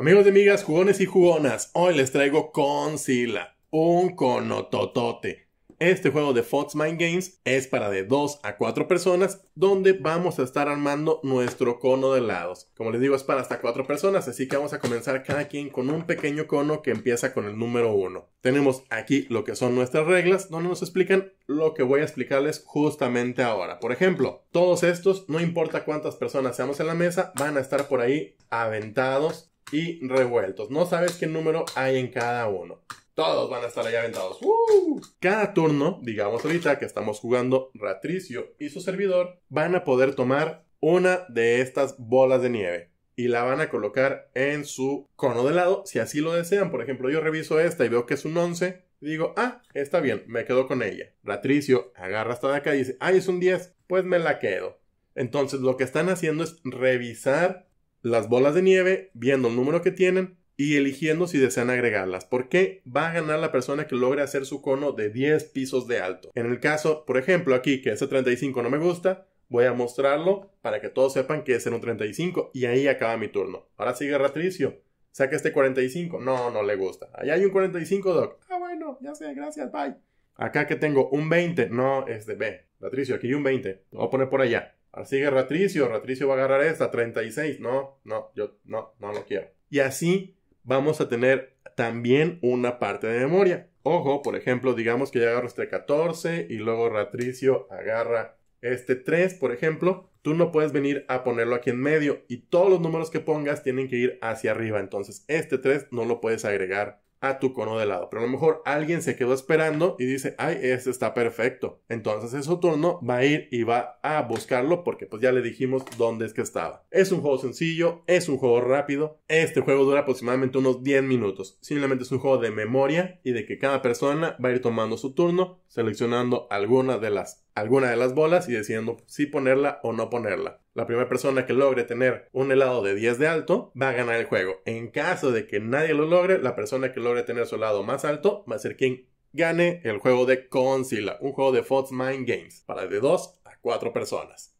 Amigos y amigas, jugones y jugonas, hoy les traigo Consila, un conototote. Este juego de Fox Mind Games es para de 2 a 4 personas, donde vamos a estar armando nuestro cono de lados. Como les digo, es para hasta 4 personas, así que vamos a comenzar cada quien con un pequeño cono que empieza con el número 1. Tenemos aquí lo que son nuestras reglas, donde nos explican lo que voy a explicarles justamente ahora. Por ejemplo, todos estos, no importa cuántas personas seamos en la mesa, van a estar por ahí aventados y revueltos. No sabes qué número hay en cada uno. Todos van a estar ahí aventados. Cada turno, digamos ahorita que estamos jugando, Ratricio y su servidor van a poder tomar una de estas bolas de nieve y la van a colocar en su cono de lado. si así lo desean. Por ejemplo, yo reviso esta y veo que es un 11. Digo, ah, está bien, me quedo con ella. Ratricio agarra hasta de acá y dice, ah, es un 10, pues me la quedo. Entonces lo que están haciendo es revisar las bolas de nieve, viendo el número que tienen y eligiendo si desean agregarlas, porque va a ganar la persona que logre hacer su cono de 10 pisos de alto. En el caso, por ejemplo, aquí que ese 35 no me gusta, voy a mostrarlo para que todos sepan que es en un 35 y ahí acaba mi turno. Ahora sigue Ratricio. Saca este 45. No, no le gusta. Allá hay un 45, Doc. Ah, bueno, ya sé, gracias, bye. Acá que tengo un 20. No, este de B. Ratricio, aquí hay un 20. Lo voy a poner por allá. Sigue Ratricio, Ratricio va a agarrar esta, 36. No, no, yo no, no lo quiero. Y así vamos a tener también una parte de memoria. Ojo, por ejemplo, digamos que ya agarro este 14 y luego Ratricio agarra este 3, por ejemplo. Tú no puedes venir a ponerlo aquí en medio y todos los números que pongas tienen que ir hacia arriba. Entonces, este 3 no lo puedes agregar a tu cono de lado. Pero a lo mejor alguien se quedó esperando y dice, ay, este está perfecto. Entonces su turno va a ir y va a buscarlo porque pues ya le dijimos dónde es que estaba. Es un juego sencillo, es un juego rápido. Este juego dura aproximadamente unos 10 minutos. Simplemente es un juego de memoria y de que cada persona va a ir tomando su turno, seleccionando alguna de las alguna de las bolas y decidiendo si ponerla o no ponerla. La primera persona que logre tener un helado de 10 de alto va a ganar el juego. En caso de que nadie lo logre, la persona que logre tener su helado más alto va a ser quien gane el juego de Consila, un juego de Fox Mind Games, para de 2 a 4 personas.